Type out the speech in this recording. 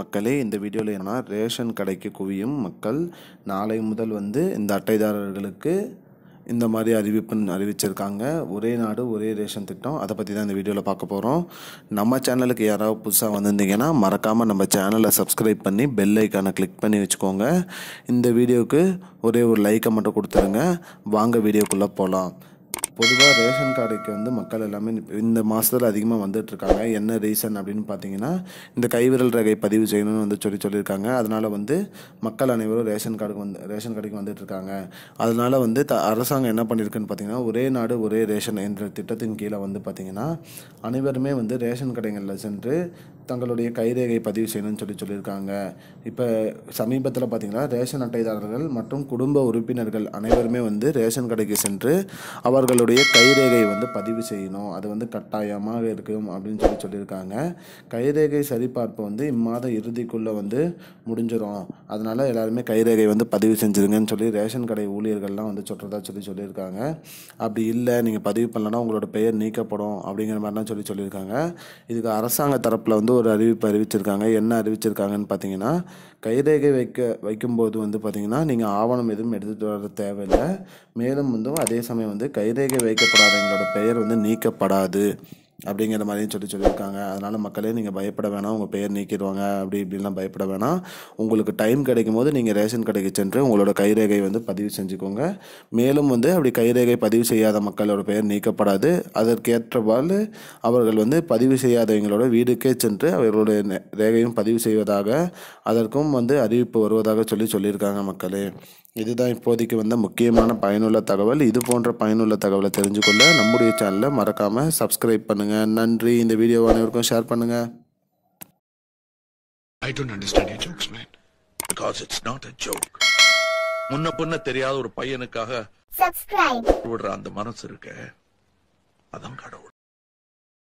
மக்களே இந்த வீடியோவில் என்னென்னா ரேஷன் கடைக்கு குவியும் மக்கள் நாளை முதல் வந்து இந்த அட்டைதாரர்களுக்கு இந்த மாதிரி அறிவிப்புன்னு அறிவிச்சிருக்காங்க ஒரே நாடு ஒரே ரேஷன் திட்டம் அதை பற்றி தான் இந்த வீடியோவில் பார்க்க போகிறோம் நம்ம சேனலுக்கு யாராவது புதுசாக வந்திருந்தீங்கன்னா மறக்காமல் நம்ம சேனலை சப்ஸ்கிரைப் பண்ணி பெல் ஐக்கானை கிளிக் பண்ணி வச்சுக்கோங்க இந்த வீடியோவுக்கு ஒரே ஒரு லைக்கை மட்டும் கொடுத்துருங்க வாங்க வீடியோக்குள்ளே போகலாம் பொதுவாக ரேஷன் கார்டுக்கு வந்து மக்கள் எல்லாமே இந்த மாதத்தில் அதிகமாக வந்துட்டு இருக்காங்க என்ன ரீசன் அப்படின்னு பார்த்தீங்கன்னா இந்த கைவிரல் ரகை பதிவு செய்யணும்னு வந்து சொல்லி சொல்லியிருக்காங்க அதனால் வந்து மக்கள் அனைவரும் ரேஷன் கார்டுக்கு வந்து ரேஷன் கார்டுக்கு இருக்காங்க அதனால் வந்து த அரசாங்கம் என்ன பண்ணியிருக்குன்னு பார்த்தீங்கன்னா ஒரே நாடு ஒரே ரேஷன் என்ற திட்டத்தின் கீழே வந்து பார்த்திங்கன்னா அனைவருமே வந்து ரேஷன் கடைகளில் சென்று தங்களுடைய கைரேகை பதிவு செய்யணும்னு சொல்லி சொல்லியிருக்காங்க இப்போ சமீபத்தில் பார்த்திங்கன்னா ரேஷன் அட்டைதாரர்கள் மற்றும் குடும்ப உறுப்பினர்கள் அனைவருமே வந்து ரேஷன் கடைக்கு சென்று அவர்களுடைய கைரேகை வந்து பதிவு செய்யணும் அது வந்து கட்டாயமாக இருக்கும் அப்படின்னு சொல்லி சொல்லியிருக்காங்க கைரேகை சரிபார்ப்பு வந்து இம்மாத இறுதிக்குள்ளே வந்து முடிஞ்சிடும் அதனால் எல்லாருமே கைரேகை வந்து பதிவு செஞ்சுருங்கன்னு சொல்லி ரேஷன் கடை ஊழியர்கள்லாம் வந்து சொல்கிறதா சொல்லி சொல்லியிருக்காங்க அப்படி இல்லை நீங்கள் பதிவு பண்ணலன்னா உங்களோட பெயர் நீக்கப்படும் அப்படிங்கிற மாதிரிலாம் சொல்லி சொல்லியிருக்காங்க இதுக்கு அரசாங்க தரப்பில் வந்து ஒரு அறிவிப்பு அறிவிச்சிருக்காங்க என்ன அறிவிச்சிருக்காங்கன்னு பார்த்தீங்கன்னா கைரேகை வைக்க வைக்கும்போது வந்து பார்த்திங்கன்னா நீங்கள் ஆவணம் எதுவும் எடுத்துகிட்டு வர தேவையில்லை மேலும் வந்து அதே சமயம் வந்து கைரேகை வைக்கப்படாதவங்களோட பெயர் வந்து நீக்கப்படாது அப்படிங்கிற மாதிரியும் சொல்லி சொல்லியிருக்காங்க அதனால் மக்களே நீங்கள் பயப்பட வேணாம் உங்கள் பெயர் நீக்கிடுவாங்க அப்படி இப்படிலாம் பயப்பட வேணாம் உங்களுக்கு டைம் கிடைக்கும் போது நீங்கள் ரேஷன் கடைக்கு சென்று உங்களோட கைரேகை வந்து பதிவு செஞ்சுக்கோங்க மேலும் வந்து அப்படி கைரேகை பதிவு செய்யாத மக்களோட பெயர் நீக்கப்படாது அதற்கேற்றவாறு அவர்கள் வந்து பதிவு செய்யாதவங்களோட வீடுக்கே சென்று அவர்களுடைய ரேகையும் பதிவு செய்வதாக அதற்கும் வந்து அறிவிப்பு வருவதாக சொல்லி சொல்லியிருக்காங்க மக்களே இதுதான் இப்போதைக்கு வந்த முக்கியமான பயனுள்ள தகவல் இது போன்ற பயனுள்ள தகவலை தெரிஞ்சுக்கொள்ள நம்முடைய சேனலை மறக்காமல் சப்ஸ்கிரைப் பண்ணுங்கள் பண்ணுங்கள் நன்றி இந்த வீடியோ அனைவருக்கும் ஷேர் பண்ணுங்க I don't understand you jokes man because it's not a joke முன்ன பொண்ண தெரியாத ஒரு பையனுக்காக விடுற அந்த மனசு இருக்க அதான் கடவுள்